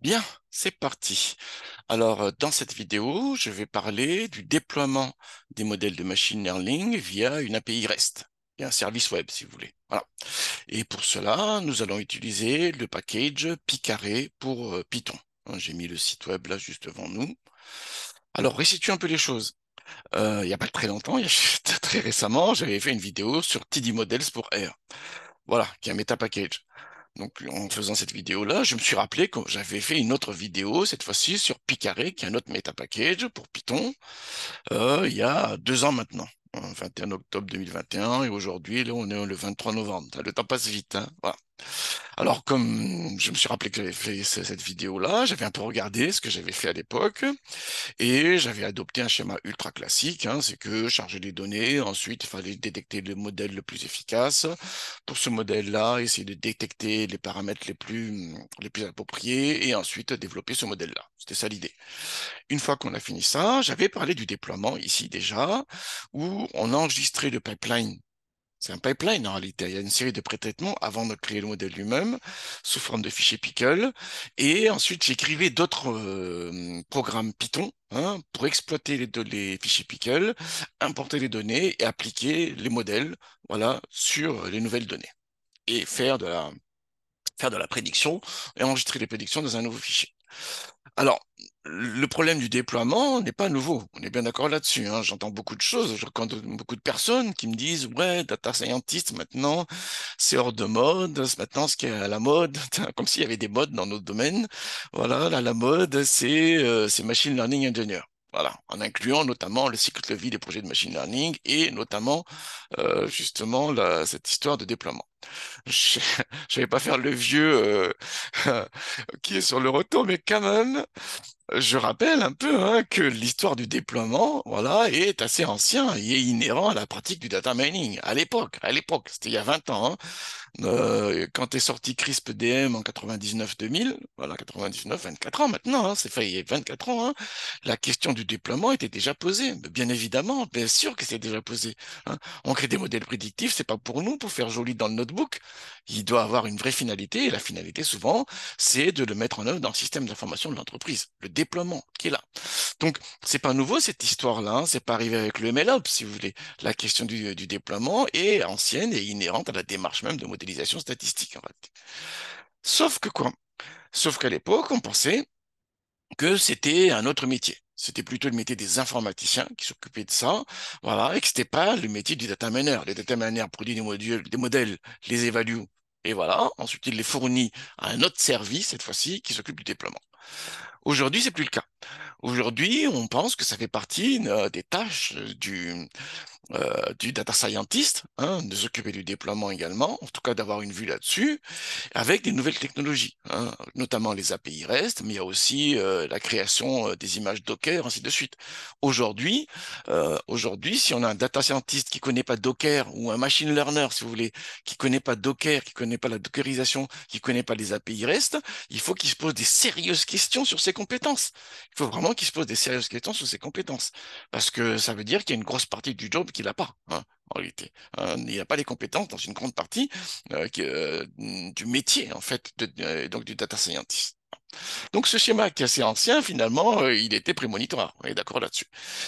Bien, c'est parti. Alors, euh, dans cette vidéo, je vais parler du déploiement des modèles de machine learning via une API REST, et un service web, si vous voulez. Voilà. Et pour cela, nous allons utiliser le package Picaré pour euh, Python. Hein, j'ai mis le site web là juste devant nous. Alors, restitue un peu les choses. Euh, il n'y a pas très longtemps, très récemment, j'avais fait une vidéo sur TD Models pour R. Voilà, qui est un méta package. Donc, en faisant cette vidéo-là, je me suis rappelé que j'avais fait une autre vidéo, cette fois-ci sur Picaré, qui est un autre meta package pour Python, euh, il y a deux ans maintenant. 21 hein, octobre 2021 et aujourd'hui, on est le 23 novembre. Le temps passe vite. Hein alors, comme je me suis rappelé que j'avais fait cette vidéo-là, j'avais un peu regardé ce que j'avais fait à l'époque et j'avais adopté un schéma ultra classique. Hein. c'est que charger les données, ensuite, il fallait détecter le modèle le plus efficace. Pour ce modèle-là, essayer de détecter les paramètres les plus, les plus appropriés et ensuite développer ce modèle-là. C'était ça l'idée. Une fois qu'on a fini ça, j'avais parlé du déploiement ici déjà, où on enregistrait le pipeline c'est un pipeline en hein, réalité. Il y a une série de prétraitements avant de créer le modèle lui-même sous forme de fichier Pickle. Et ensuite, j'écrivais d'autres euh, programmes Python hein, pour exploiter les, les, fichiers Pickle, importer les données et appliquer les modèles voilà, sur les nouvelles données. Et faire de la, faire de la prédiction et enregistrer les prédictions dans un nouveau fichier. Alors, le problème du déploiement n'est pas nouveau. On est bien d'accord là-dessus. Hein. J'entends beaucoup de choses, je rencontre beaucoup de personnes qui me disent ouais, data scientist maintenant, c'est hors de mode. Maintenant, ce qui est à la mode, comme s'il y avait des modes dans notre domaine. Voilà, là, la mode, c'est euh, machine learning engineer. Voilà, en incluant notamment le cycle de vie des projets de machine learning et notamment euh, justement la, cette histoire de déploiement. Je ne vais pas faire le vieux euh, qui est sur le retour, mais quand même, je rappelle un peu hein, que l'histoire du déploiement, voilà, est assez ancien et est inhérent à la pratique du data mining à l'époque. À l'époque, c'était il y a 20 ans. Hein. Euh, quand est sorti CRISP DM en 99-2000, voilà 99, 24 ans maintenant, hein, c'est failli 24 ans, hein, la question du déploiement était déjà posée. Bien évidemment, bien sûr que c'est déjà posé. Hein. On crée des modèles prédictifs, c'est pas pour nous, pour faire joli dans le notebook. Il doit avoir une vraie finalité et la finalité souvent, c'est de le mettre en œuvre dans le système d'information de l'entreprise, le déploiement qui est là. Donc c'est pas nouveau cette histoire-là, hein. c'est pas arrivé avec le MLOP, si vous voulez. La question du, du déploiement est ancienne et inhérente à la démarche même de modèle statistiques statistique en fait. Sauf que quoi Sauf qu'à l'époque, on pensait que c'était un autre métier. C'était plutôt le métier des informaticiens qui s'occupaient de ça, voilà, et que c'était pas le métier du data miner. Le data miner produit des modèles, des modèles, les évalue, et voilà. Ensuite, il les fournit à un autre service, cette fois-ci, qui s'occupe du déploiement. Aujourd'hui, c'est plus le cas. Aujourd'hui, on pense que ça fait partie euh, des tâches du, euh, du data scientist, hein, de s'occuper du déploiement également, en tout cas d'avoir une vue là-dessus, avec des nouvelles technologies, hein, notamment les API REST, mais il y a aussi euh, la création euh, des images Docker, ainsi de suite. Aujourd'hui, euh, aujourd'hui, si on a un data scientist qui connaît pas Docker ou un machine learner, si vous voulez, qui connaît pas Docker, qui connaît pas la dockerisation, qui connaît pas les API REST, il faut qu'il se pose des sérieuses questions sur ses compétences. Il faut vraiment qu'il se pose des sérieuses questions sur ses compétences, parce que ça veut dire qu'il y a une grosse partie du job qui il n'a pas, hein, en réalité. Hein, il n'a pas les compétences dans une grande partie euh, euh, du métier, en fait, euh, donc du data scientist. Donc ce schéma qui est assez ancien, finalement, il était prémonitoire, on est d'accord là-dessus.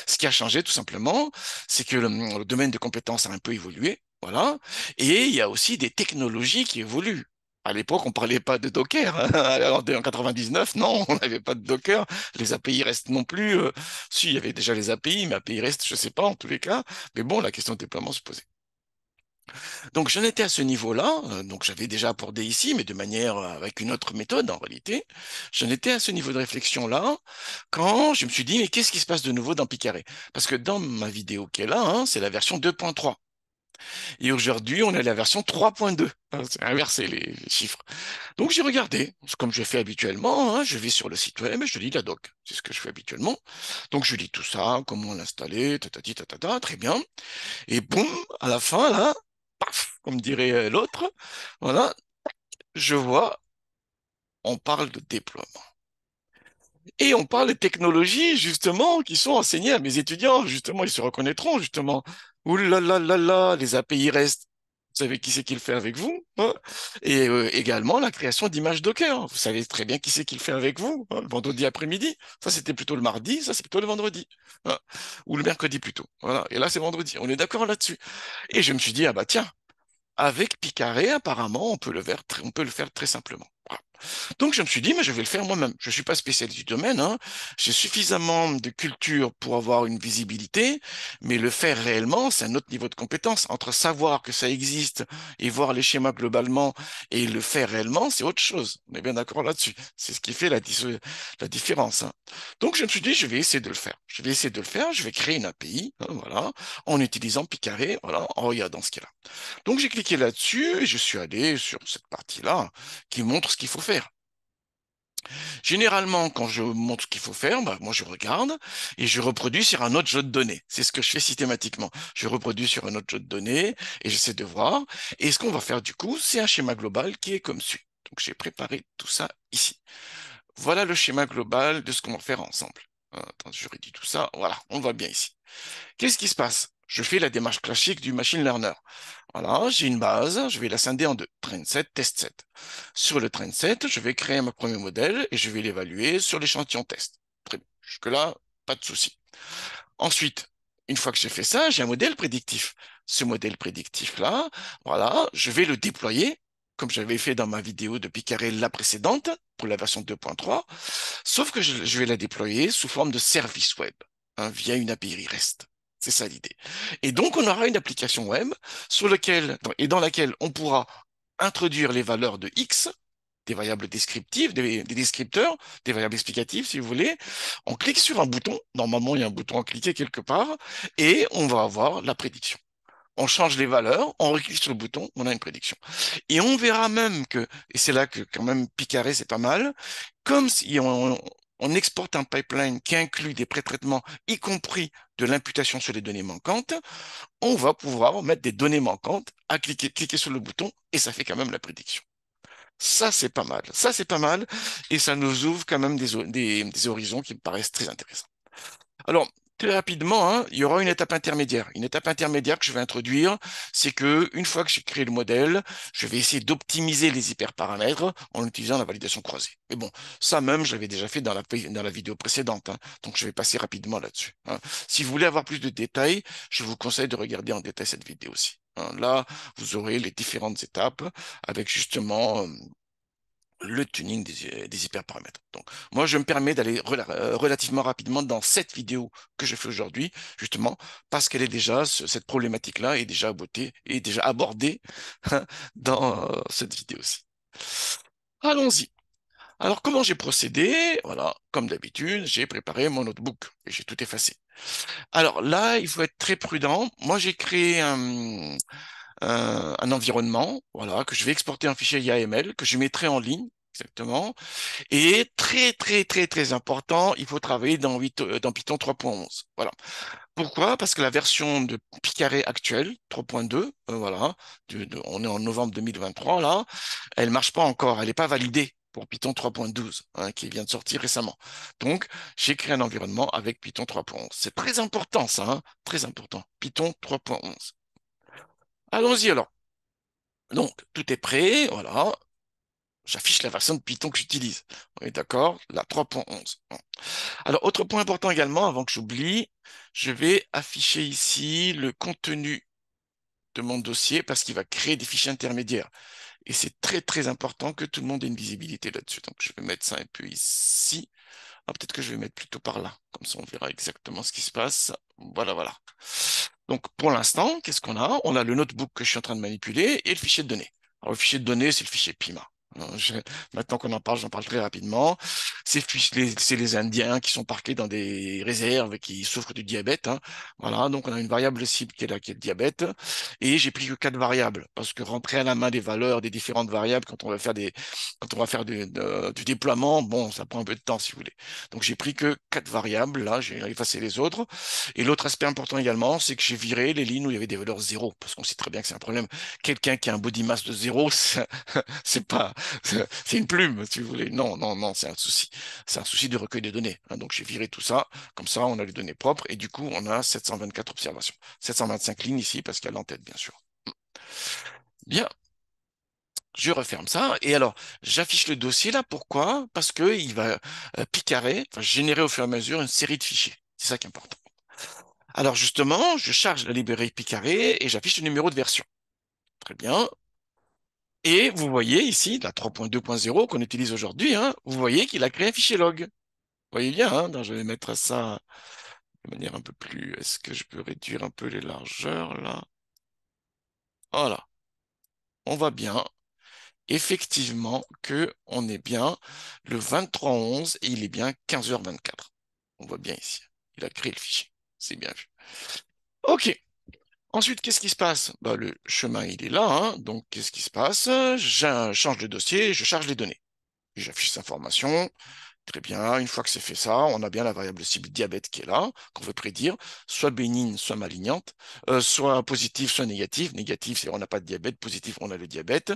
Ce qui a changé, tout simplement, c'est que le, domaine de compétences a un peu évolué, voilà. Et il y a aussi des technologies qui évoluent à l'époque, on ne parlait pas de Docker. Hein. Alors, en 99, non, on n'avait pas de Docker. Les API restent non plus. S'il euh, si, il y avait déjà les API, mais API reste, je ne sais pas, en tous les cas. Mais bon, la question de déploiement se posait. Donc j'en étais à ce niveau-là, euh, donc j'avais déjà abordé ici, mais de manière euh, avec une autre méthode en réalité, j'en étais à ce niveau de réflexion-là quand je me suis dit mais qu'est-ce qui se passe de nouveau dans Picaré Parce que dans ma vidéo qui est là, hein, c'est la version 2.3. Et aujourd'hui, on a la version 3.2. Hein, c'est inversé les, chiffres. Donc j'ai regardé, comme je fais habituellement, hein. je vais sur le site web et je lis la doc. C'est ce que je fais habituellement. Donc je lis tout ça, comment l'installer, ta-ta-ta, très bien. Et boum, à la fin, là, paf, comme dirait euh, l'autre, voilà, je vois, on parle de déploiement. Et on parle de technologies, justement, qui sont enseignées à mes étudiants. Justement, ils se reconnaîtront, justement. Ouh là là là là, les API restent, vous savez qui c'est qui le fait avec vous, hein. et euh, également la création d'images Docker. Vous savez très bien qui c'est qui le fait avec vous, hein, le vendredi après-midi. Ça, c'était plutôt le mardi, ça, c'est plutôt le vendredi. Hein, ou le mercredi plutôt. Voilà. Et là, c'est vendredi. On est d'accord là-dessus. Et je me suis dit, ah bah tiens, avec Picaré, apparemment, on peut le faire, on peut le faire très simplement. Donc je me suis dit, mais je vais le faire moi-même. Je ne suis pas spécialiste du domaine, hein. j'ai suffisamment de culture pour avoir une visibilité, mais le faire réellement, c'est un autre niveau de compétence. Entre savoir que ça existe et voir les schémas globalement et le faire réellement, c'est autre chose. On est bien d'accord là-dessus. C'est ce qui fait la, différence. Hein. Donc je me suis dit, je vais essayer de le faire. Je vais essayer de le faire, je vais créer une API, hein, voilà, en utilisant Picaré, voilà, en regardant ce qu'il a. Donc j'ai cliqué là-dessus et je suis allé sur cette partie-là qui montre ce qu'il faut faire. Généralement, quand je montre ce qu'il faut faire, bah, moi je regarde et je reproduis sur un autre jeu de données. C'est ce que je fais systématiquement. Je reproduis sur un autre jeu de données et j'essaie de voir. Et ce qu'on va faire du coup, c'est un schéma global qui est comme suit. Donc j'ai préparé tout ça ici. Voilà le schéma global de ce qu'on va faire ensemble. Euh, attends, je réduis tout ça. Voilà, on voit bien ici. Qu'est-ce qui se passe je fais la démarche classique du machine learner. Voilà, j'ai une base, je vais la scinder en deux, train Testset. test set. Sur le train je vais créer mon premier modèle et je vais l'évaluer sur l'échantillon test. Très bien. Jusque-là, pas de souci. Ensuite, une fois que j'ai fait ça, j'ai un modèle prédictif. Ce modèle prédictif-là, voilà, je vais le déployer comme j'avais fait dans ma vidéo de Picaré la précédente, pour la version 2.3, sauf que je, vais la déployer sous forme de service web, hein, via une API REST. C'est ça l'idée. Et donc, on aura une application web sur lequel et dans laquelle on pourra introduire les valeurs de X, des variables descriptives, des, descripteurs, des variables explicatives, si vous voulez. On clique sur un bouton. Normalement, il y a un bouton à cliquer quelque part et on va avoir la prédiction. On change les valeurs, on reclique sur le bouton, on a une prédiction. Et on verra même que, et c'est là que quand même Picaré, c'est pas mal, comme si on, on exporte un pipeline qui inclut des pré-traitements, y compris de l'imputation sur les données manquantes, on va pouvoir mettre des données manquantes à cliquer, cliquer sur le bouton et ça fait quand même la prédiction. Ça, c'est pas mal. Ça, c'est pas mal et ça nous ouvre quand même des, des, des horizons qui me paraissent très intéressants. Alors, rapidement, hein, il y aura une étape intermédiaire. Une étape intermédiaire que je vais introduire, c'est que une fois que j'ai créé le modèle, je vais essayer d'optimiser les hyperparamètres en utilisant la validation croisée. Mais bon, ça même, je l'avais déjà fait dans la, dans la vidéo précédente, hein. donc je vais passer rapidement là-dessus. Hein. Si vous voulez avoir plus de détails, je vous conseille de regarder en détail cette vidéo aussi. Là, vous aurez les différentes étapes avec justement euh, le tuning euh, des, hyperparamètres. Donc, moi, je me permets d'aller euh, relativement rapidement dans cette vidéo que je fais aujourd'hui, justement, parce qu'elle est déjà, cette problématique-là est déjà abordée, déjà dans euh, cette vidéo-ci. Allons-y. Alors, comment j'ai procédé Voilà, comme d'habitude, j'ai préparé mon notebook et j'ai tout effacé. Alors là, il faut être très prudent. Moi, j'ai créé un... Euh, un environnement, voilà, que je vais exporter en fichier YAML, que je mettrai en ligne, exactement. Et très, très, très, très important, il faut travailler dans, euh, dans Python 3.11. Voilà. Pourquoi Parce que la version de Picaret actuelle, 3.2, euh, voilà, on est en novembre 2023, là, elle marche pas encore, elle n'est pas validée pour Python 3.12, hein, qui vient de sortir récemment. Donc, j'ai créé un environnement avec Python 3.11. C'est très important, ça, hein, très important. Python 3.11. Allons-y alors. Donc, tout est prêt, voilà. J'affiche la version de Python que j'utilise. On est d'accord La 3.11. Alors, autre point important également, avant que j'oublie, je vais afficher ici le contenu de mon dossier parce qu'il va créer des fichiers intermédiaires. Et c'est très, très important que tout le monde ait une visibilité là-dessus. Donc, je vais mettre ça un peu ici. Ah, peut-être que je vais mettre plutôt par là. Comme ça, on verra exactement ce qui se passe. Voilà, voilà. Donc pour l'instant, qu'est-ce qu'on a On a le notebook que je suis en train de manipuler et le fichier de données. Alors le fichier de données, c'est le fichier PIMA maintenant qu'on en parle, j'en parle très rapidement. C'est les, Indiens qui sont parqués dans des réserves et qui souffrent du diabète. Hein. Voilà, donc on a une variable cible qui est là, qui est le diabète. Et j'ai pris que quatre variables parce que rentrer à la main des valeurs des différentes variables quand on va faire des, quand on va faire du, du déploiement, bon, ça prend un peu de temps si vous voulez. Donc j'ai pris que quatre variables. Là, j'ai effacé les autres. Et l'autre aspect important également, c'est que j'ai viré les lignes où il y avait des valeurs zéro parce qu'on sait très bien que c'est un problème. Quelqu'un qui a un body mass de zéro, c'est pas c'est une plume, si vous voulez. Non, non, non, c'est un souci. C'est un souci de recueil de données. Hein. donc j'ai viré tout ça, comme ça on a les données propres, et du coup on a 724 observations. 725 lignes ici, parce qu'il y a l'entête, bien sûr. Bien. Je referme ça. Et alors, j'affiche le dossier là. Pourquoi Parce qu'il va euh, picarer, enfin, générer au fur et à mesure une série de fichiers. C'est ça qui est important. Alors justement, je charge la librairie Picaré et j'affiche le numéro de version. Très bien, et vous voyez ici, la 3.2.0 qu'on utilise aujourd'hui, hein. vous voyez qu'il a créé un fichier log. Vous voyez bien, hein. je vais mettre ça de manière un peu plus... Est-ce que je peux réduire un peu les largeurs là Voilà. On voit bien, effectivement, que on est bien le 23-11 et il est bien 15h24. On voit bien ici. Il a créé le fichier. C'est bien vu. OK. Ensuite, qu'est-ce qui se passe bah, Le chemin, il est là. Hein. donc, qu'est-ce qui se passe Je change de dossier, je charge les données. J'affiche l'information. Très bien, une fois que c'est fait ça, on a bien la variable cible diabète qui est là, qu'on veut prédire, soit bénigne, soit malignante, euh, soit positive, soit négative. Négative, c'est on n'a pas de diabète, positif, on a le diabète.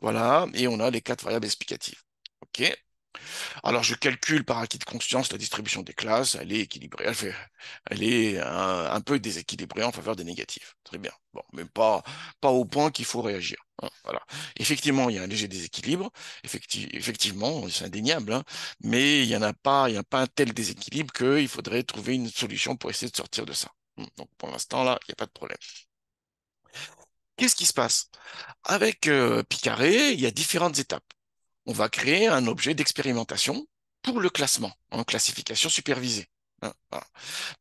Voilà, et on a les quatre variables explicatives. OK alors, je calcule par acquis de conscience la distribution des classes. Elle est équilibrée. Elle, est euh, un, peu déséquilibrée en faveur des négatifs. Très bien. Bon, mais pas, pas au point qu'il faut réagir. Hein. voilà. Effectivement, il y a un léger déséquilibre. effectivement, c'est indéniable. Hein. mais il n'y en a pas, il y a pas un tel déséquilibre qu'il faudrait trouver une solution pour essayer de sortir de ça. Hum, donc, pour l'instant, là, il n'y a pas de problème. Qu'est-ce qui se passe Avec Picaret, euh, Picaré, il y a différentes étapes on va créer un objet d'expérimentation pour le classement en classification supervisée. Hein,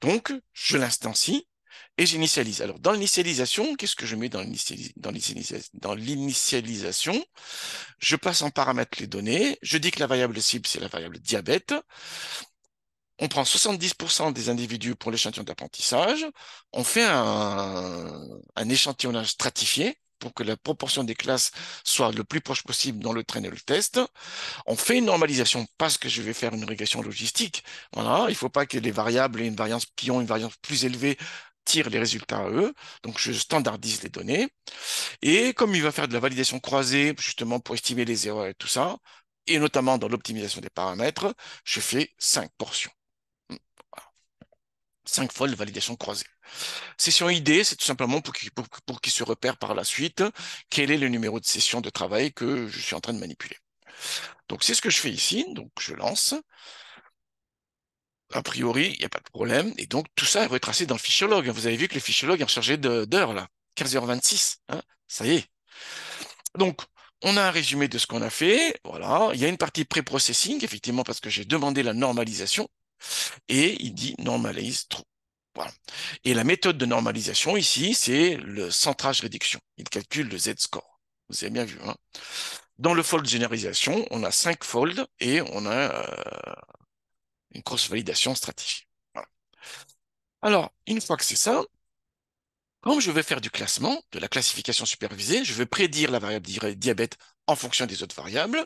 Donc, je l'instancie et j'initialise. Alors, dans l'initialisation, qu'est-ce que je mets dans l'initialisation Je passe en paramètre les données, je dis que la variable cible, c'est la variable diabète. On prend 70% des individus pour l'échantillon d'apprentissage, on fait un, un échantillonnage stratifié, pour que la proportion des classes soit le plus proche possible dans le train et le test. On fait une normalisation parce que je vais faire une régression logistique. Voilà, il ne faut pas que les variables et une variance qui ont une variance plus élevée tirent les résultats à eux. Donc, je standardise les données. Et comme il va faire de la validation croisée, justement pour estimer les erreurs et tout ça, et notamment dans l'optimisation des paramètres, je fais cinq portions cinq fois de validation croisée. Session ID, c'est tout simplement pour qu'il pour, se repère par la suite quel est le numéro de session de travail que je suis en train de manipuler. Donc c'est ce que je fais ici, donc je lance. A priori, il n'y a pas de problème. Et donc tout ça est retracé dans le fichier log. Vous avez vu que le fichier log est chargé d'heures là, 15h26. Hein. ça y est. Donc, on a un résumé de ce qu'on a fait. Voilà. Il y a une partie pré-processing, effectivement, parce que j'ai demandé la normalisation et il dit normalise trop. Voilà. Et la méthode de normalisation ici, c'est le centrage-réduction. Il calcule le Z-score. Vous avez bien vu. Hein. Dans le fold généralisation, on a 5 folds et on a euh, une cross-validation stratifiée. Alors, une fois que c'est ça, comme je vais faire du classement, de la classification supervisée, je vais prédire la variable diabète en fonction des autres variables,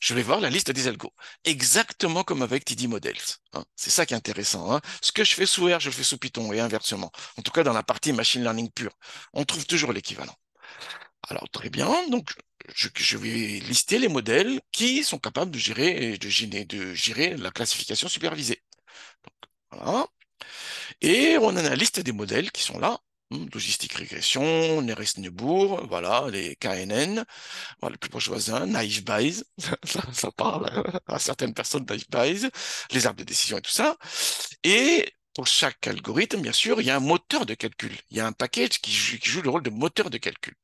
je vais voir la liste des algos. Exactement comme avec TD Models. Hein. C'est ça qui est intéressant. Hein. Ce que je fais sous R, je le fais sous Python et inversement. En tout cas, dans la partie machine learning pure, on trouve toujours l'équivalent. Alors, très bien. Donc, je, vais lister les modèles qui sont capables de gérer, de gérer, de gérer la classification supervisée. Et on a la liste des modèles qui sont là. Mmh, logistique régression, neres voilà, les KNN, voilà, les plus proches voisins, Naive Bayes, ça, parle à certaines personnes Naive Bayes, les arbres de décision et tout ça. Et pour chaque algorithme, bien sûr, il y a un moteur de calcul. Il y a un package qui joue, le rôle de moteur de calcul.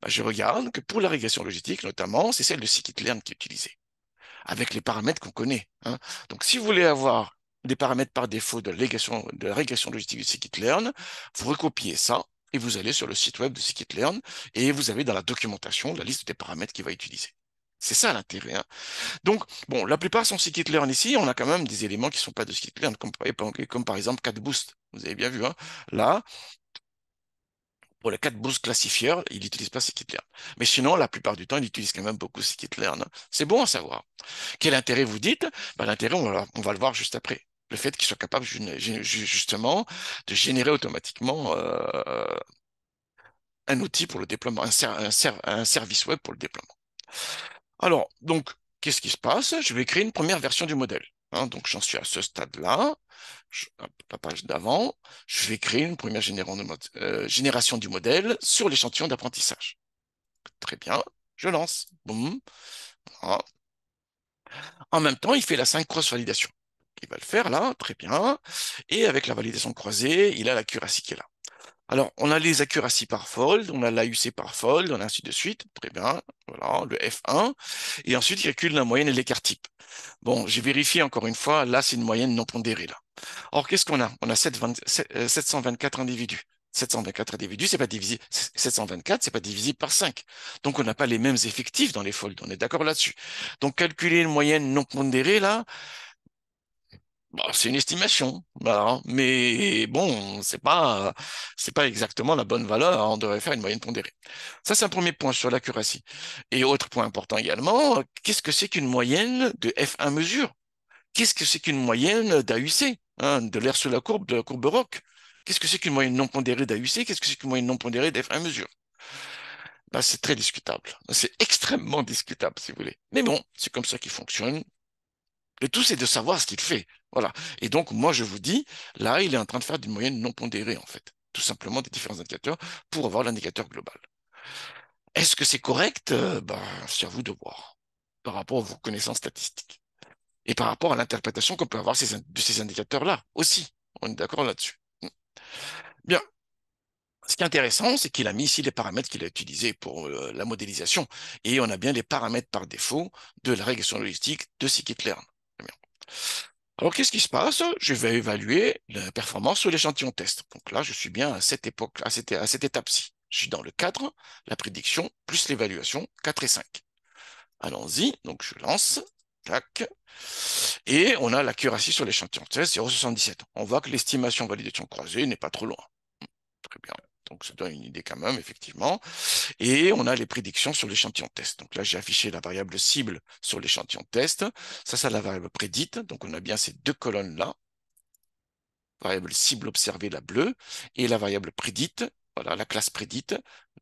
Bah, je regarde que pour la régression logistique, notamment, c'est celle de scikit-learn qui est utilisée, avec les paramètres qu'on connaît. Hein. Donc, si vous voulez avoir des paramètres par défaut de, légation, de la régression logistique du scikit-learn, vous recopiez ça et vous allez sur le site web de scikit-learn et vous avez dans la documentation la liste des paramètres qu'il va utiliser. C'est ça l'intérêt. Hein. Donc, bon, la plupart sont scikit-learn ici. On a quand même des éléments qui ne sont pas de scikit-learn, comme, par exemple CatBoost. Vous avez bien vu, hein. là, pour les CatBoost boosts il n'utilise pas scikit-learn. Mais sinon, la plupart du temps, il utilise quand même beaucoup scikit-learn. Hein. C'est bon à savoir. Quel intérêt vous dites bah, L'intérêt, on, va le voir juste après le fait qu'il soit capable, justement de générer automatiquement euh, un outil pour le déploiement, un, service web pour le déploiement. Alors, donc, qu'est-ce qui se passe Je vais créer une première version du modèle. Hein. donc, j'en suis à ce stade-là, la page d'avant. Je vais créer une première euh, génération du modèle sur l'échantillon d'apprentissage. Très bien, je lance. Boum. En même temps, il fait la synchro validation il va le faire là, très bien. Et avec la validation croisée, il a l'accuracy qui est là. Alors, on a les accuracies par fold, on a l'AUC par fold, on a ainsi de suite, très bien, voilà, le F1, et ensuite, il calcule la moyenne et l'écart type. Bon, j'ai vérifié encore une fois, là, c'est une moyenne non pondérée, là. Or, qu'est-ce qu'on a On a 724 euh, individus. 724 individus, c'est pas divisé, 724, c'est pas divisible par 5. Donc, on n'a pas les mêmes effectifs dans les folds, on est d'accord là-dessus. Donc, calculer une moyenne non pondérée, là, bah, c'est une estimation, hein. mais bon, c'est pas c'est pas exactement la bonne valeur. Hein, on devrait faire une moyenne pondérée. Ça, c'est un premier point sur l'accuracy. Et autre point important également, qu'est-ce que c'est qu'une moyenne de F1 mesure Qu'est-ce que c'est qu'une moyenne d'AUC, hein, de l'air sur la courbe, de la courbe ROC Qu'est-ce que c'est qu'une moyenne non pondérée d'AUC Qu'est-ce que c'est qu'une moyenne non pondérée d'F1 mesure Bah c'est très discutable. C'est extrêmement discutable, si vous voulez. Mais bon, c'est comme ça qu'il fonctionne. Le tout, c'est de savoir ce qu'il fait. Voilà. Et donc, moi, je vous dis, là, il est en train de faire d'une moyenne non pondérée, en fait, tout simplement des différents indicateurs pour avoir l'indicateur global. Est-ce que c'est correct euh, ben, C'est à vous de voir par rapport à vos connaissances statistiques et par rapport à l'interprétation qu'on peut avoir de ces indicateurs-là aussi. On est d'accord là-dessus. Hmm. Bien. Ce qui est intéressant, c'est qu'il a mis ici les paramètres qu'il a utilisés pour euh, la modélisation. Et on a bien les paramètres par défaut de la régression logistique de Scikit-Learn. Alors, qu'est-ce qui se passe Je vais évaluer la performance sur l'échantillon test. Donc là, je suis bien à cette époque, à cette, à cette étape-ci. Je suis dans le cadre, la prédiction plus l'évaluation, 4 et 5. Allons-y, donc je lance, tac, et on a la sur l'échantillon test, 0,77. On voit que l'estimation validation croisée n'est pas trop loin. Très bien. Donc ça donne une idée quand même, effectivement. Et on a les prédictions sur l'échantillon test. Donc là, j'ai affiché la variable cible sur l'échantillon test. Ça, c'est la variable prédite. Donc on a bien ces deux colonnes-là. Variable cible observée, la bleue, et la variable prédite, voilà, la classe prédite,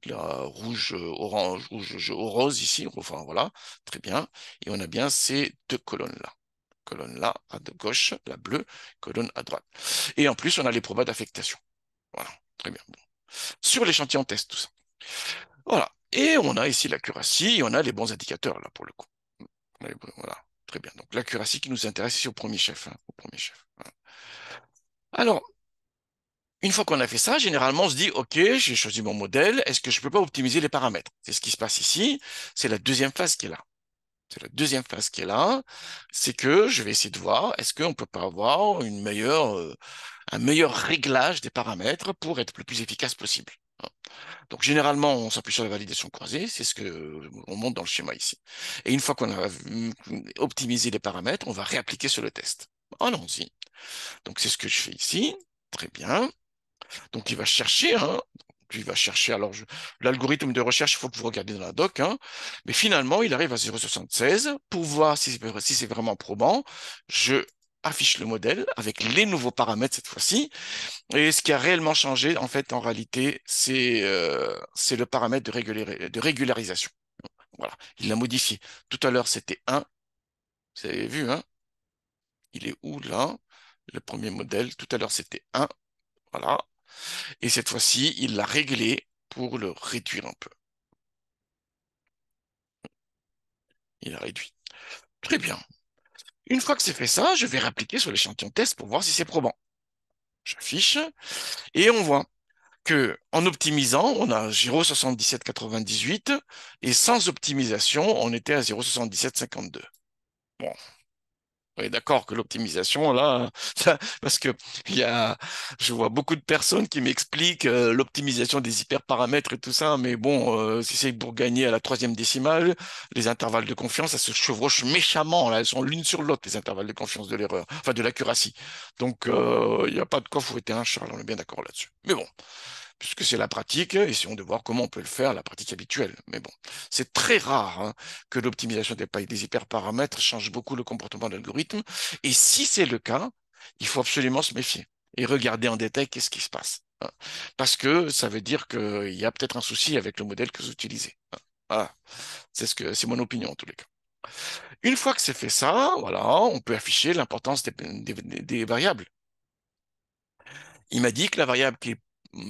la rouge, euh, orange, rouge, rose ici, enfin voilà, très bien. Et on a bien ces deux colonnes-là colonne là à gauche, la bleue, colonne à droite. Et en plus, on a les probas d'affectation. Voilà, très bien. Bon sur l'échantillon test, tout ça. Voilà. Et on a ici l'accuracy, on a les bons indicateurs, là, pour le coup. Voilà, très bien. Donc l'accuracy qui nous intéresse ici au premier chef. Hein, au premier chef. Alors, une fois qu'on a fait ça, généralement, on se dit, OK, j'ai choisi mon modèle, est-ce que je ne peux pas optimiser les paramètres C'est ce qui se passe ici, c'est la deuxième phase qui est là. C'est la deuxième phase qui est là, c'est que je vais essayer de voir est-ce qu'on ne peut pas avoir une meilleure, euh, un meilleur réglage des paramètres pour être le plus efficace possible. Hein. Donc généralement, on s'appuie sur la validation croisée, c'est ce que on monte dans le schéma ici. Et une fois qu'on a optimisé les paramètres, on va réappliquer sur le test. Allons-y. Oh Donc c'est ce que je fais ici. Très bien. Donc il va chercher hein, il va chercher. Alors, l'algorithme de recherche, il faut que vous regardez dans la doc, hein. mais finalement, il arrive à 0,76 pour voir si, si c'est vraiment probant. Je affiche le modèle avec les nouveaux paramètres cette fois-ci. Et ce qui a réellement changé, en fait, en réalité, c'est euh, c'est le paramètre de, de régularisation. Voilà, il l'a modifié. Tout à l'heure, c'était 1. Vous avez vu, hein Il est où, là Le premier modèle, tout à l'heure, c'était 1. Voilà, et cette fois-ci, il l'a réglé pour le réduire un peu. Il a réduit. Très bien. Une fois que c'est fait ça, je vais réappliquer sur l'échantillon test pour voir si c'est probant. J'affiche et on voit que en optimisant, on a 0,7798 et sans optimisation, on était à 0,7752. Bon, est d'accord que l'optimisation, là, ça, parce que il y a, je vois beaucoup de personnes qui m'expliquent euh, l'optimisation des hyperparamètres et tout ça, mais bon, euh, si c'est pour gagner à la troisième décimale, les intervalles de confiance, ça se chevauche méchamment, là, elles sont l'une sur l'autre, les intervalles de confiance de l'erreur, enfin de l'accuracy. Donc, euh, il y n'y a pas de quoi fouetter un Charles, on est bien d'accord là-dessus. Mais bon, puisque c'est la pratique, et si on de voir comment on peut le faire, la pratique habituelle. Mais bon, c'est très rare hein, que l'optimisation des, des hyperparamètres change beaucoup le comportement de l'algorithme, et si c'est le cas, il faut absolument se méfier et regarder en détail qu'est-ce qui se passe. Hein. parce que ça veut dire qu'il euh, y a peut-être un souci avec le modèle que vous utilisez. Hein. voilà. C'est ce que, c'est mon opinion en tous les cas. Une fois que c'est fait ça, voilà, on peut afficher l'importance des, des variables. Il m'a dit que la variable qui est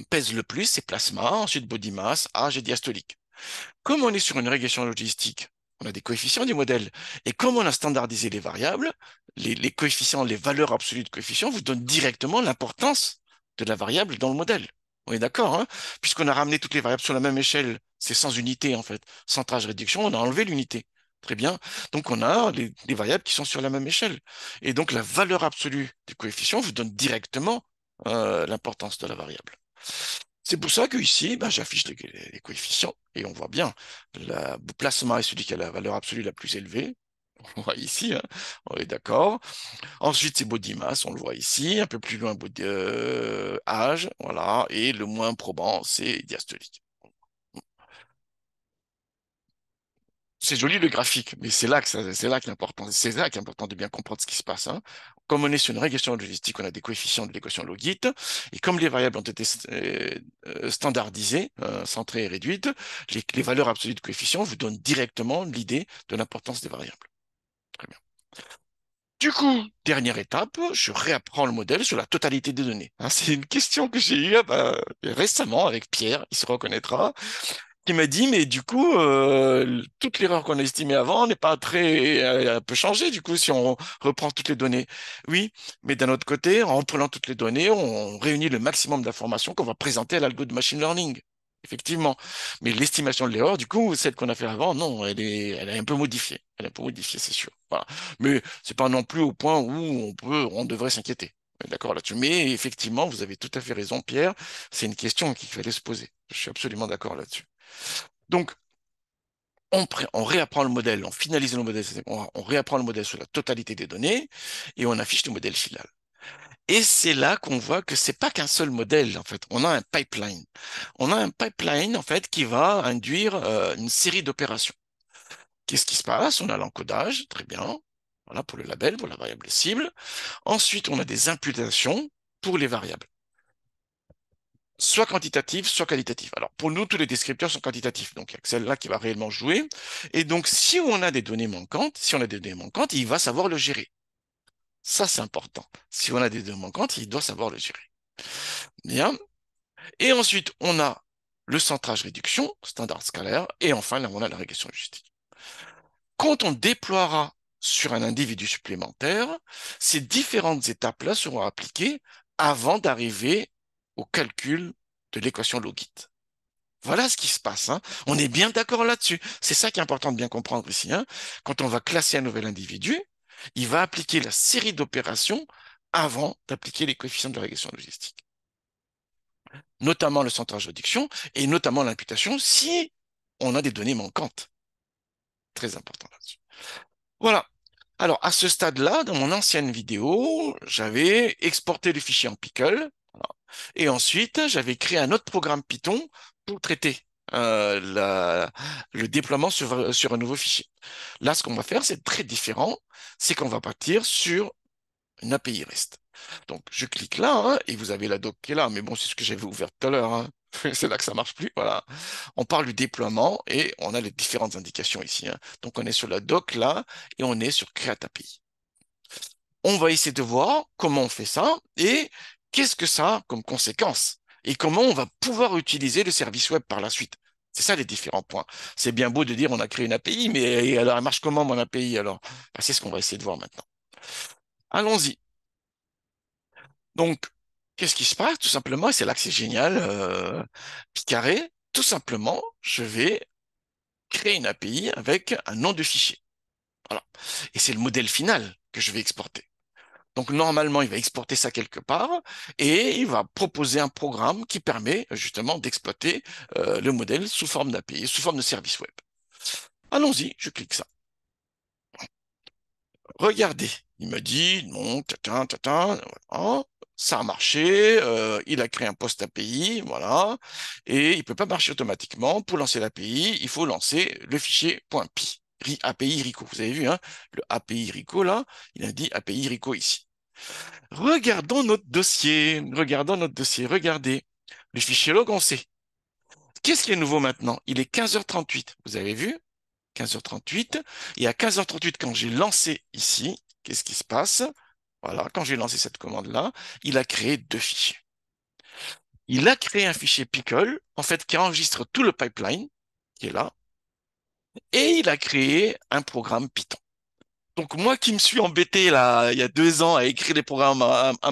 pèse le plus, c'est plasma, ensuite body mass, âge et diastolique. Comme on est sur une régression logistique, on a des coefficients du modèle. Et comme on a standardisé les variables, les, coefficients, les valeurs absolues de coefficients vous donnent directement l'importance de la variable dans le modèle. On est d'accord, hein puisqu'on a ramené toutes les variables sur la même échelle, c'est sans unité en fait. Centrage, réduction, on a enlevé l'unité. Très bien. Donc on a les, variables qui sont sur la même échelle. Et donc la valeur absolue du coefficient vous donne directement euh, l'importance de la variable. C'est pour ça qu'ici, ben, j'affiche les, coefficients et on voit bien, le plasma est celui qui a la valeur absolue la plus élevée. On voit ici, hein. on est d'accord. Ensuite, c'est body mass, on le voit ici. Un peu plus loin, body, euh, âge, voilà. Et le moins probant, c'est diastolique. c'est joli le graphique, mais c'est là que c'est là c'est là important de bien comprendre ce qui se passe. Hein comme on est sur une régression logistique, on a des coefficients de l'équation logit. et comme les variables ont été euh, standardisées, euh, centrées et réduites, les, valeurs absolues de coefficients vous donnent directement l'idée de l'importance des variables. Très bien. Du coup, dernière étape, je réapprends le modèle sur la totalité des données. Hein, c'est une question que j'ai eue euh, récemment avec Pierre, il se reconnaîtra. Il m'a dit mais du coup euh, toute l'erreur qu'on a estimée avant n'est pas très euh, elle peut changer du coup si on reprend toutes les données. Oui, mais d'un autre côté, en prenant toutes les données, on réunit le maximum d'informations qu'on va présenter à l'algo de machine learning. Effectivement, mais l'estimation de l'erreur, du coup, celle qu'on a fait avant, non, elle est, elle est un peu modifiée. Elle est un peu modifiée, c'est sûr. Voilà. Mais c'est pas non plus au point où on peut, on devrait s'inquiéter. D'accord là-dessus. Mais effectivement, vous avez tout à fait raison, Pierre. C'est une question qu'il fallait se poser. Je suis absolument d'accord là-dessus. Donc, on, réapprend le modèle, on finalise le modèle, on, réapprend le modèle sur la totalité des données et on affiche le modèle final. Et c'est là qu'on voit que c'est pas qu'un seul modèle en fait. On a un pipeline. On a un pipeline en fait qui va induire euh, une série d'opérations. Qu'est-ce qui se passe On a l'encodage, très bien. Voilà pour le label, pour la variable cible. Ensuite, on a des imputations pour les variables soit quantitatif, soit qualitatif. Alors pour nous, tous les descripteurs sont quantitatifs, donc il y a celle-là qui va réellement jouer. Et donc si on a des données manquantes, si on a des données manquantes, il va savoir le gérer. Ça, c'est important. Si on a des données manquantes, il doit savoir le gérer. Bien. Et ensuite, on a le centrage réduction, standard scalaire, et enfin, là, on a la régression logistique. Quand on déploiera sur un individu supplémentaire, ces différentes étapes-là seront appliquées avant d'arriver au calcul de l'équation logit. Voilà ce qui se passe. Hein. On est bien d'accord là-dessus. C'est ça qui est important de bien comprendre ici. Hein. Quand on va classer un nouvel individu, il va appliquer la série d'opérations avant d'appliquer les coefficients de la régression logistique. Notamment le centrage réduction et notamment l'imputation si on a des données manquantes. Très important là-dessus. Voilà. Alors, à ce stade-là, dans mon ancienne vidéo, j'avais exporté le fichier en Pickle et ensuite, j'avais créé un autre programme Python pour traiter euh, le déploiement sur, un nouveau fichier. Là, ce qu'on va faire, c'est très différent. C'est qu'on va partir sur une API REST. Donc, je clique là, hein, et vous avez la doc qui est là, mais bon, c'est ce que j'avais ouvert tout à l'heure. Hein. c'est là que ça ne marche plus, voilà. On parle du déploiement, et on a les différentes indications ici. Hein. Donc, on est sur la doc là, et on est sur Create API. On va essayer de voir comment on fait ça, et qu'est-ce que ça a comme conséquence et comment on va pouvoir utiliser le service web par la suite. C'est ça les différents points. C'est bien beau de dire on a créé une API, mais alors elle marche comment mon API alors bah, C'est ce qu'on va essayer de voir maintenant. Allons-y. Donc, qu'est-ce qui se passe Tout simplement, c'est là que c'est génial, euh, Picaré. Tout simplement, je vais créer une API avec un nom de fichier. Voilà. Et c'est le modèle final que je vais exporter. Donc normalement, il va exporter ça quelque part et il va proposer un programme qui permet justement d'exploiter euh, le modèle sous forme d'API, sous forme de service web. Allons-y, je clique ça. Regardez, il me dit, non, tata, ça a marché, euh, il a créé un poste API, voilà, et il ne peut pas marcher automatiquement. Pour lancer l'API, il faut lancer le fichier .py. API RICO. Vous avez vu, hein, le API RICO là, il a dit API RICO ici. Regardons notre dossier. Regardons notre dossier. Regardez. Le fichier log, on sait. Qu'est-ce qui est nouveau maintenant Il est 15h38. Vous avez vu 15h38. Et à 15h38, quand j'ai lancé ici, qu'est-ce qui se passe Voilà, quand j'ai lancé cette commande-là, il a créé deux fichiers. Il a créé un fichier Pickle, en fait, qui enregistre tout le pipeline, qui est là. Et il a créé un programme Python. Donc moi qui me suis embêté là il y a deux ans à écrire des programmes, à, à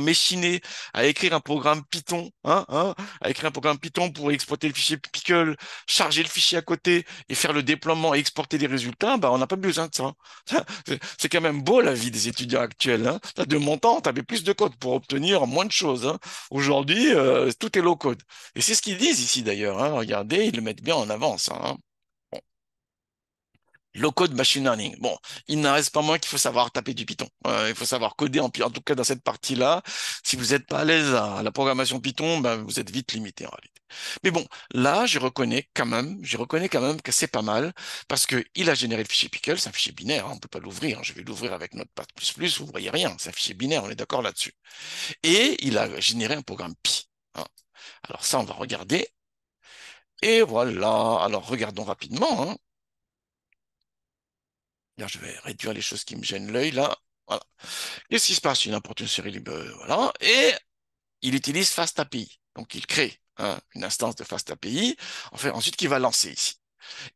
à écrire un programme Python, hein, hein, à écrire un programme Python pour exploiter le fichier Pickle, charger le fichier à côté et faire le déploiement et exporter les résultats, bah on n'a pas besoin de ça. Hein. C'est quand même beau la vie des étudiants actuels. Hein. As de mon temps, tu avais plus de code pour obtenir moins de choses. Hein. Aujourd'hui, euh, tout est low code. Et c'est ce qu'ils disent ici d'ailleurs. Regardez, ils le mettent bien en avance low-code machine learning. Bon, il n'en reste pas moins qu'il faut savoir taper du Python. Euh, il faut savoir coder, en, en tout cas dans cette partie-là. Si vous n'êtes pas à l'aise à la programmation Python, ben, vous êtes vite limité en réalité. Mais bon, là, je reconnais quand même, je reconnais quand même que c'est pas mal parce que il a généré le fichier Pickle, c'est un fichier binaire, hein. on ne peut pas l'ouvrir. Hein. je vais l'ouvrir avec notre Path, vous voyez rien, c'est un fichier binaire, on est d'accord là-dessus. Et il a généré un programme Pi. Hein. Alors ça, on va regarder. Et voilà. Alors regardons rapidement je vais réduire les choses qui me gênent l'œil, là. Voilà. Qu'est-ce qui se passe Il importe une série libre, euh, voilà. Et il utilise FastAPI. Donc, il crée hein, une instance de FastAPI. enfin, ensuite, qui va lancer ici.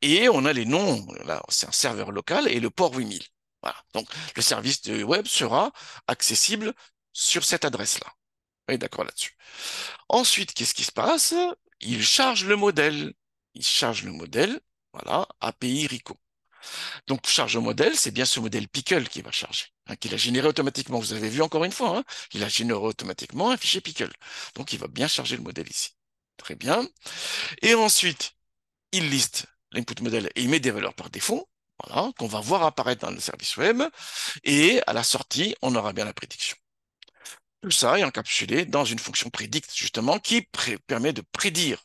Et on a les noms, là, c'est un serveur local et le port 8000. Voilà. Donc, le service de web sera accessible sur cette adresse-là. Vous d'accord là-dessus. Ensuite, qu'est-ce qui se passe Il charge le modèle. Il charge le modèle, voilà, API RICO. Donc charge au modèle, c'est bien ce modèle Pickle qui va charger, hein, qu'il a généré automatiquement. Vous avez vu encore une fois, hein, il a généré automatiquement un fichier Pickle. Donc il va bien charger le modèle ici. Très bien. Et ensuite, il liste l'input modèle et il met des valeurs par défaut, qu'on va voir apparaître dans le service web. Et à la sortie, on aura bien la prédiction. Tout ça est encapsulé dans une fonction predict, justement, qui permet de prédire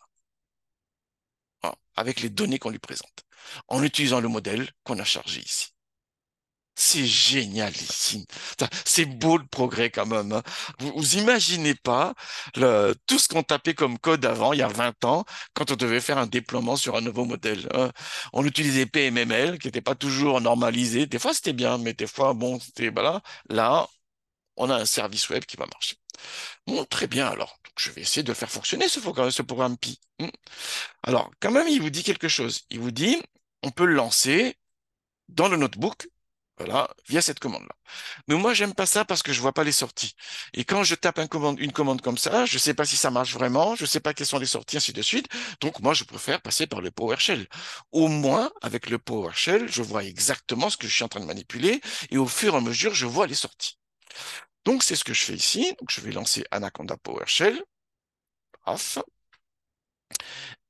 hein, avec les données qu'on lui présente en utilisant le modèle qu'on a chargé ici. C'est génialissime. C'est beau le progrès quand même. Hein. Vous, imaginez pas tout ce qu'on tapait comme code avant, il y a 20 ans, quand on devait faire un déploiement sur un nouveau modèle. Hein. On utilisait PMML, qui n'était pas toujours normalisé. Des fois, c'était bien, mais des fois, bon, c'était, voilà. Là, on a un service web qui va marcher. Bon, très bien, alors je vais essayer de faire fonctionner ce programme, Pi. Hmm. Alors, quand même, il vous dit quelque chose. Il vous dit, on peut le lancer dans le notebook, voilà, via cette commande-là. Mais moi, j'aime pas ça parce que je vois pas les sorties. Et quand je tape une commande comme ça, je sais pas si ça marche vraiment, je sais pas quelles sont les sorties, ainsi de suite. Donc, moi, je préfère passer par le PowerShell. Au moins, avec le PowerShell, je vois exactement ce que je suis en train de manipuler et au fur et à mesure, je vois les sorties. Donc, c'est ce que je fais ici. Donc, je vais lancer Anaconda PowerShell. Paf.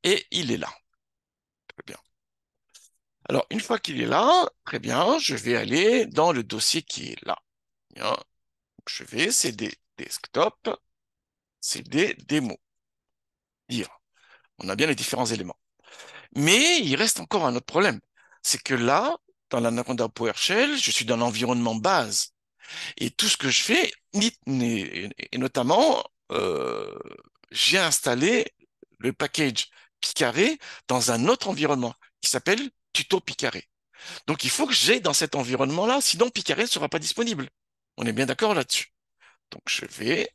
Et il est là. Très bien. Alors, une fois qu'il est là, très bien, je vais aller dans le dossier qui est là. Bien. je vais cd desktop, cd démo. Dire, on a bien les différents éléments. Mais il reste encore un autre problème. C'est que là, dans l'Anaconda PowerShell, je suis dans l'environnement base. Et tout ce que je fais, et, notamment, euh, j'ai installé le package Picaré dans un autre environnement qui s'appelle Tuto Picaré. Donc il faut que j'ai dans cet environnement-là, sinon Picaré ne sera pas disponible. On est bien d'accord là-dessus. Donc je vais,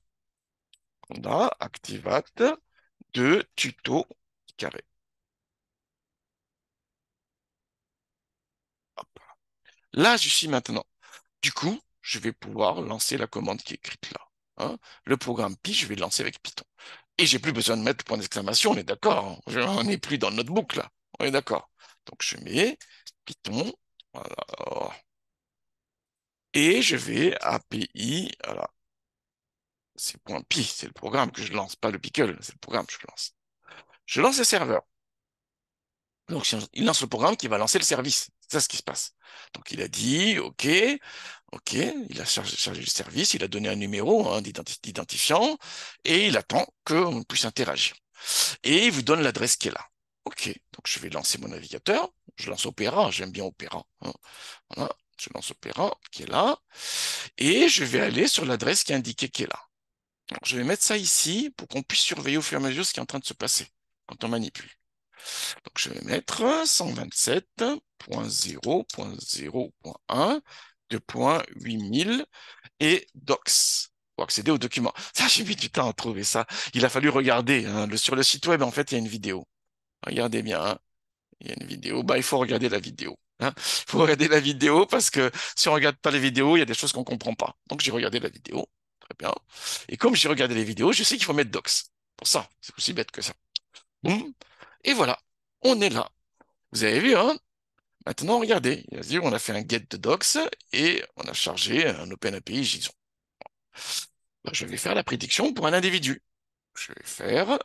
on a activate de tuto Picaré. Là, je suis maintenant. Du coup, je vais pouvoir lancer la commande qui est écrite là. Hein. Le programme Pi, je vais le lancer avec Python. Et j'ai plus besoin de mettre le point d'exclamation, on est d'accord. Hein. On n'est plus dans notre boucle là. On est d'accord. Donc je mets Python. Et je vais API. Voilà. C'est point Pi, c'est le programme que je lance, pas le pickle, c'est le programme que je lance. Je lance le serveur. Donc il lance le programme qui va lancer le service. C'est ça ce qui se passe. Donc il a dit, OK, OK, il a chargé, le service, il a donné un numéro hein, d'identifiant, et il attend qu'on puisse interagir. Et il vous donne l'adresse qui est là. OK, donc je vais lancer mon navigateur, je lance Opéra, j'aime bien Opéra. Hein. Voilà, je lance Opéra qui est là, et je vais aller sur l'adresse qui est indiquée qui est là. je vais mettre ça ici pour qu'on puisse surveiller au fur et à mesure ce qui est en train de se passer quand on manipule. Donc, je vais mettre 127.0.0.1 2.8000 et docs pour accéder au documents. Ça, j'ai mis du temps à trouver ça. Il a fallu regarder. Hein, sur le site web, en fait, il y a une vidéo. Regardez bien. Hein. Il y a une vidéo. Bah, il faut regarder la vidéo. Hein. Il faut regarder la vidéo parce que si on ne regarde pas les vidéos, il y a des choses qu'on ne comprend pas. Donc, j'ai regardé la vidéo. Très bien. Et comme j'ai regardé les vidéos, je sais qu'il faut mettre docs. Pour ça, c'est aussi bête que ça. Boum. Et voilà, on est là. Vous avez vu, hein Maintenant, regardez, on a fait un get de docs et on a chargé un OpenAPI JSON. Bah, je vais faire la prédiction pour un individu. Je vais faire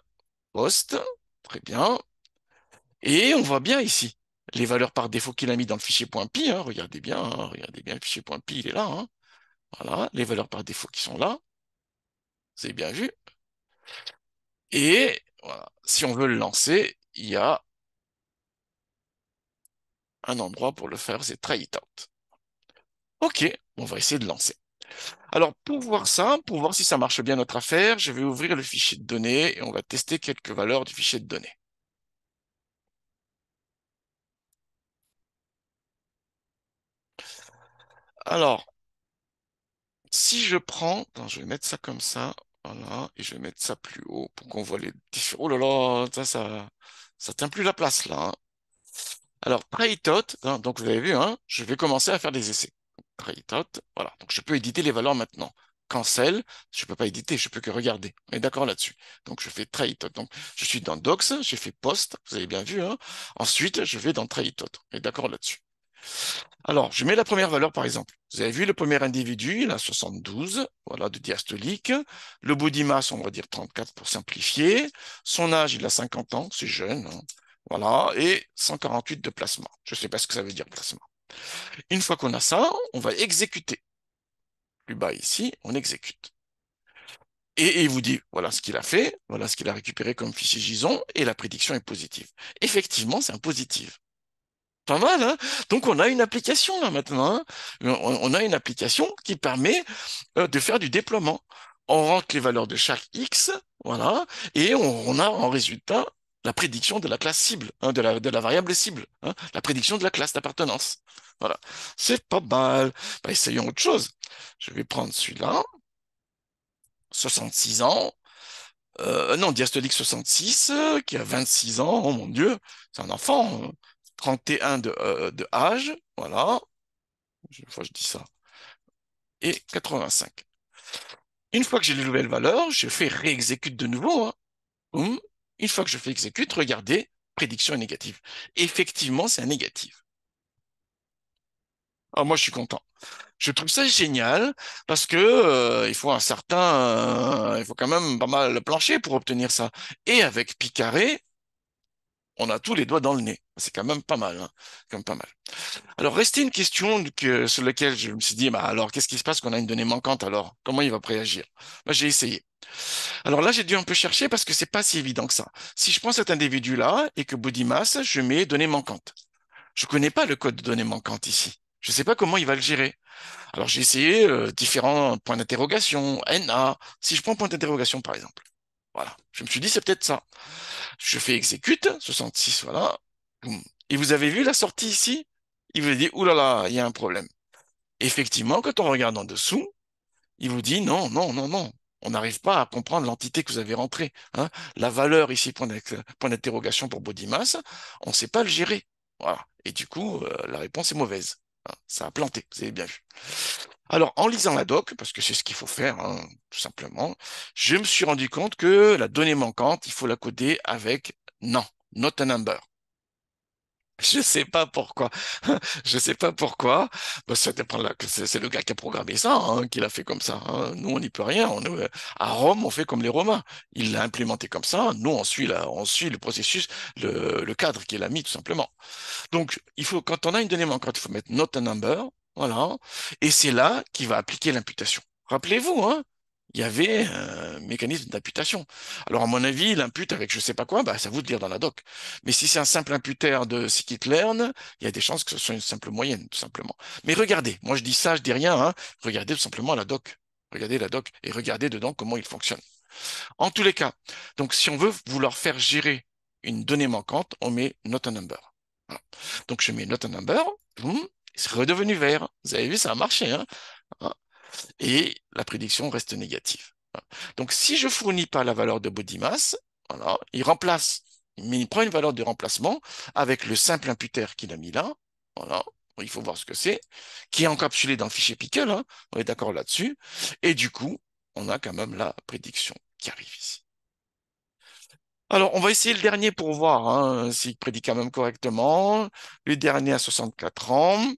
post, très bien. Et on voit bien ici les valeurs par défaut qu'il a mis dans le fichier .py. Hein, regardez bien, hein, regardez bien, le fichier .py, il est là. Hein. Voilà, les valeurs par défaut qui sont là. Vous avez bien vu. Et si on veut le lancer, il y a un endroit pour le faire, c'est try it out. Ok, on va essayer de lancer. Alors, pour voir ça, pour voir si ça marche bien notre affaire, je vais ouvrir le fichier de données et on va tester quelques valeurs du fichier de données. Alors, si je prends, je vais mettre ça comme ça, voilà, et je vais mettre ça plus haut pour qu'on voit les différents. Oh là là, ça, ça, ça tient plus la place là. Hein. Alors, trade hein, donc vous avez vu, hein, je vais commencer à faire des essais. tot, voilà. Donc je peux éditer les valeurs maintenant. Cancel, je peux pas éditer, je peux que regarder. On est d'accord là-dessus. Donc je fais trade Donc je suis dans Docs, j'ai fait Post, vous avez bien vu. Hein. Ensuite, je vais dans trade. On est d'accord là-dessus. Alors, je mets la première valeur, par exemple. Vous avez vu le premier individu, il a 72, voilà, de diastolique. Le body mass, on va dire 34 pour simplifier. Son âge, il a 50 ans, c'est jeune. Hein, voilà, et 148 de placement. Je ne sais pas ce que ça veut dire placement. Une fois qu'on a ça, on va exécuter. Plus bas ici, on exécute. Et il vous dit, voilà ce qu'il a fait, voilà ce qu'il a récupéré comme fichier JSON, et la prédiction est positive. Effectivement, c'est un positif. Pas mal, hein Donc on a une application là maintenant. Hein. on, a une application qui permet euh, de faire du déploiement. On rentre les valeurs de chaque X, voilà, et on, a en résultat la prédiction de la classe cible, hein, de, la, de, la, variable cible, hein, la prédiction de la classe d'appartenance. Voilà, c'est pas mal. Bah, essayons autre chose. Je vais prendre celui-là. 66 ans, euh, non, diastolique 66, euh, qui a 26 ans, oh mon Dieu, c'est un enfant, 31 euh, de, âge, voilà. Une fois je dis ça. Et 85. Une fois que j'ai les nouvelles valeurs, je fais réexécute de nouveau. Hein. Une fois que je fais exécute, regardez, prédiction est négative. Effectivement, c'est un négatif. Alors ah, moi, je suis content. Je trouve ça génial parce que euh, il faut un certain, euh, il faut quand même pas mal plancher pour obtenir ça. Et avec pi carré, on a tous les doigts dans le nez. C'est quand même pas mal, hein quand même pas mal. Alors restait une question sur laquelle je me suis dit, bah, alors qu'est-ce qui se passe qu'on a une donnée manquante alors Comment il va réagir J'ai essayé. Alors là, j'ai dû un peu chercher parce que c'est pas si évident que ça. Si je prends cet individu-là et que body je mets données manquantes. Je connais pas le code de données manquantes ici. Je ne sais pas comment il va le gérer. Alors j'ai essayé euh, différents points d'interrogation, NA. Si je prends point d'interrogation par exemple, voilà. Je me suis dit, c'est peut-être ça. Je fais exécute, 66, voilà. Et vous avez vu la sortie ici Il vous dit, oulala, là là, il y a un problème. Effectivement, quand on regarde en dessous, il vous dit, non, non, non, non. On n'arrive pas à comprendre l'entité que vous avez rentrée. Hein. La valeur ici, point d'interrogation pour body mass, on ne sait pas le gérer. Voilà. Et du coup, euh, la réponse est mauvaise. Hein. Ça a planté, vous avez bien vu. Alors, en lisant la doc, parce que c'est ce qu'il faut faire, hein, tout simplement, je me suis rendu compte que la donnée manquante, il faut la coder avec non, not a number. Je ne sais pas pourquoi. je ne sais pas pourquoi. Bah, c'est le gars qui a programmé ça, hein, qui l'a fait comme ça. Hein. Nous, on n'y peut rien. à Rome, on fait comme les Romains. Il l'a implémenté comme ça. Nous, on suit, on suit le processus, le, cadre qu'il a mis, tout simplement. Donc, il faut, quand on a une donnée manquante, il faut mettre not a number voilà. Et c'est là qu'il va appliquer l'imputation. Rappelez-vous, hein, il y avait un mécanisme d'imputation. Alors, à mon avis, l'impute avec je sais pas quoi, bah, ça vous de dire dans la doc. Mais si c'est un simple imputeur de scikit-learn, il y a des chances que ce soit une simple moyenne, tout simplement. Mais regardez, moi je dis ça, je dis rien, hein, regardez tout simplement la doc. Regardez la doc et regardez dedans comment il fonctionne. En tous les cas, donc si on veut vouloir faire gérer une donnée manquante, on met not a number. Donc je mets not a number, serait redevenu vert. Vous avez vu, ça a marché. Hein, hein. et la prédiction reste négative. Hein. Donc, si je fournis pas la valeur de body mass, voilà, il remplace, mais il prend une valeur de remplacement avec le simple imputeur qu'il a mis là. Voilà, il faut voir ce que c'est, qui est encapsulé dans le fichier Pickle. Hein. on est d'accord là-dessus. Et du coup, on a quand même la prédiction qui arrive ici. Alors, on va essayer le dernier pour voir hein, s'il prédit quand même correctement. Le dernier à 64 ans.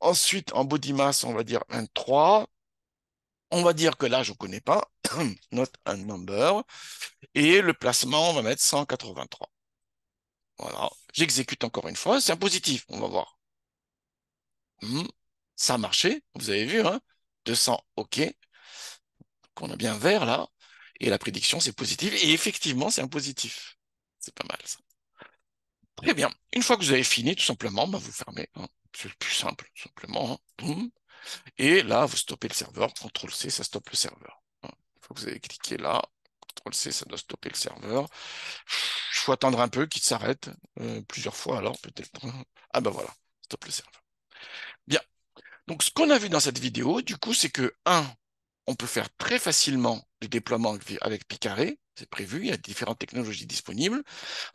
Ensuite, en body mass, on va dire 3. On va dire que là, je ne connais pas, not un number. Et le placement, on va mettre 183. Voilà. J'exécute encore une fois. C'est un positif, on va voir. Hmm. Ça a marché, vous avez vu, hein 200, OK. qu'on on a bien vert là. Et la prédiction, c'est positif. Et effectivement, c'est un positif. C'est pas mal ça. Très bien. Une fois que vous avez fini, tout simplement, bah, vous fermez. Hein. C'est le plus simple, simplement. Hein. Et là, vous stoppez le serveur. CTRL C, ça stoppe le serveur. Hein. Il faut que vous avez cliqué là, CTRL C, ça doit stopper le serveur. Il faut attendre un peu qu'il s'arrête euh, plusieurs fois, alors peut-être. Hein. Ah ben voilà, stop le serveur. Bien. Donc, ce qu'on a vu dans cette vidéo, du coup, c'est que, un, on peut faire très facilement les déploiements avec Picaré, c'est prévu, il y a différentes technologies disponibles.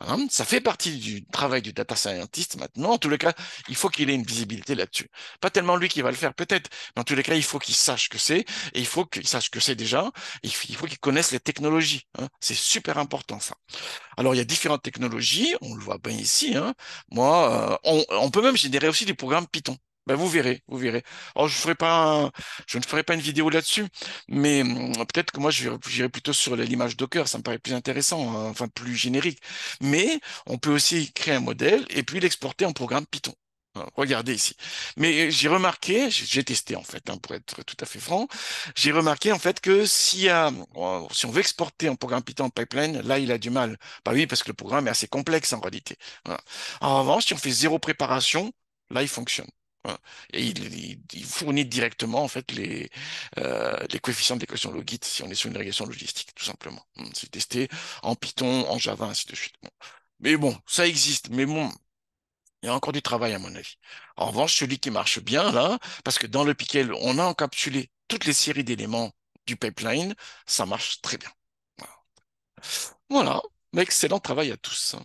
Hein. Ça fait partie du travail du data scientist maintenant. En tous les cas, il faut qu'il ait une visibilité là-dessus. Pas tellement lui qui va le faire peut-être, mais en tous les cas, il faut qu'il sache que c'est, et il faut qu'il sache que c'est déjà, il faut qu'il connaisse les technologies. Hein. C'est super important ça. Alors, il y a différentes technologies, on le voit bien ici. Hein. Moi, euh, on peut même générer aussi des programmes Python. Ben vous verrez, vous verrez. Alors je ferai pas, je ne ferai pas une vidéo là-dessus, mais hum, peut-être que moi je j'irai plutôt sur l'image Docker, ça me paraît plus intéressant, hein, enfin plus générique. Mais on peut aussi créer un modèle et puis l'exporter en programme Python. regardez ici. Mais j'ai remarqué, j'ai testé en fait, hein, pour être tout à fait franc, j'ai remarqué en fait que si, oh, si on veut exporter en programme Python en pipeline, là il a du mal. Bah oui, parce que le programme est assez complexe en réalité. En revanche, si on fait zéro préparation, là il fonctionne. Hein. Et il, fournit directement en fait les, euh, les coefficients d'équation logit si on est sur une régression logistique, tout simplement. Hum, c'est testé en Python, en Java, ainsi de suite. Mais bon, ça existe. Mais bon, il y a encore du travail à mon avis. En revanche, celui qui marche bien là, parce que dans le Piquel, on a encapsulé toutes les séries d'éléments du pipeline, ça marche très bien. voilà. Excellent travail à tous. Hein.